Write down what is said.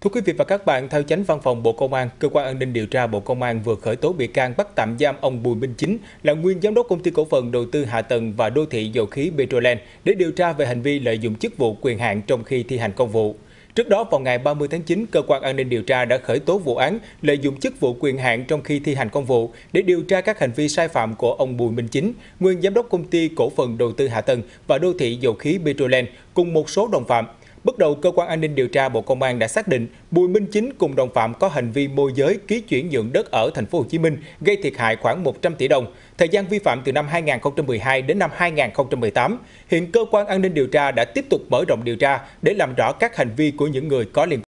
Thưa quý vị và các bạn, theo chánh văn phòng Bộ Công an, cơ quan an ninh điều tra Bộ Công an vừa khởi tố bị can bắt tạm giam ông Bùi Minh Chính là nguyên giám đốc công ty cổ phần đầu tư hạ tầng và đô thị dầu khí Petroland để điều tra về hành vi lợi dụng chức vụ quyền hạn trong khi thi hành công vụ. Trước đó vào ngày 30 tháng 9, cơ quan an ninh điều tra đã khởi tố vụ án lợi dụng chức vụ quyền hạn trong khi thi hành công vụ để điều tra các hành vi sai phạm của ông Bùi Minh Chính, nguyên giám đốc công ty cổ phần đầu tư hạ tầng và đô thị dầu khí Petroland cùng một số đồng phạm. Bước đầu, cơ quan an ninh điều tra Bộ Công an đã xác định Bùi Minh Chính cùng đồng phạm có hành vi môi giới ký chuyển nhượng đất ở thành phố Hồ Chí Minh gây thiệt hại khoảng 100 tỷ đồng. Thời gian vi phạm từ năm 2012 đến năm 2018. Hiện cơ quan an ninh điều tra đã tiếp tục mở rộng điều tra để làm rõ các hành vi của những người có liên quan.